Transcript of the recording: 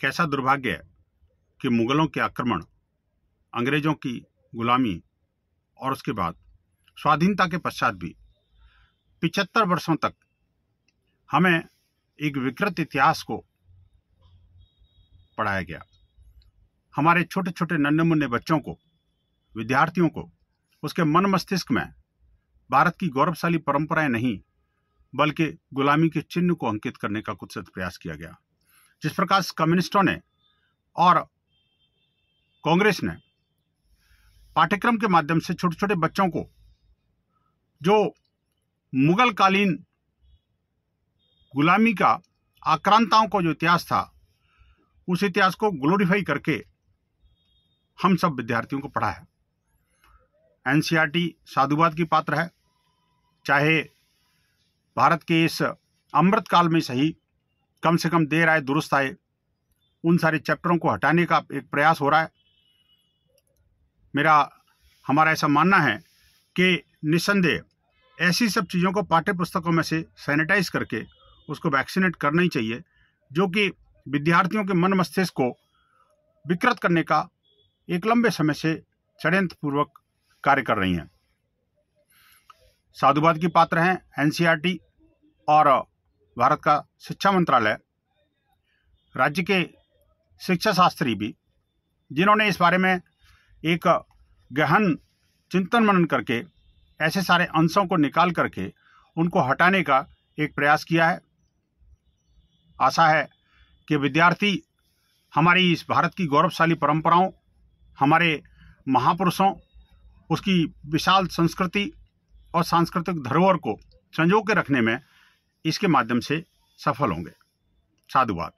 कैसा दुर्भाग्य है कि मुगलों के आक्रमण अंग्रेजों की गुलामी और उसके बाद स्वाधीनता के पश्चात भी पिचहत्तर वर्षों तक हमें एक विकृत इतिहास को पढ़ाया गया हमारे छोटे छोटे नन्हे मुन्ने बच्चों को विद्यार्थियों को उसके मन मस्तिष्क में भारत की गौरवशाली परंपराएं नहीं बल्कि गुलामी के चिन्ह को अंकित करने का कुछ प्रयास किया गया जिस प्रकार कम्युनिस्टों ने और कांग्रेस ने पाठ्यक्रम के माध्यम से छोटे छोटे बच्चों को जो मुगल कालीन गुलामी का आक्रांताओं का जो इतिहास था उस इतिहास को ग्लोरीफाई करके हम सब विद्यार्थियों को पढ़ा है एनसीईआरटी साधुवाद की पात्र है चाहे भारत के इस अमृत काल में सही कम से कम देर आए दुरुस्त आए उन सारे चैप्टरों को हटाने का एक प्रयास हो रहा है मेरा हमारा ऐसा मानना है कि निस्संदेह ऐसी सब चीज़ों को पाठ्य पुस्तकों में से सैनिटाइज करके उसको वैक्सीनेट करना ही चाहिए जो कि विद्यार्थियों के मन मस्तिष्क को विकृत करने का एक लंबे समय से षड्यंत्रपूर्वक कार्य कर रही हैं साधुवाद की पात्र हैं एनसीईआरटी और भारत का शिक्षा मंत्रालय राज्य के शिक्षा शास्त्री भी जिन्होंने इस बारे में एक गहन चिंतन मनन करके ऐसे सारे अंशों को निकाल करके उनको हटाने का एक प्रयास किया है आशा है कि विद्यार्थी हमारी इस भारत की गौरवशाली परंपराओं हमारे महापुरुषों उसकी विशाल संस्कृति और सांस्कृतिक धरोहर को संजो के रखने में इसके माध्यम से सफल होंगे साधुवाद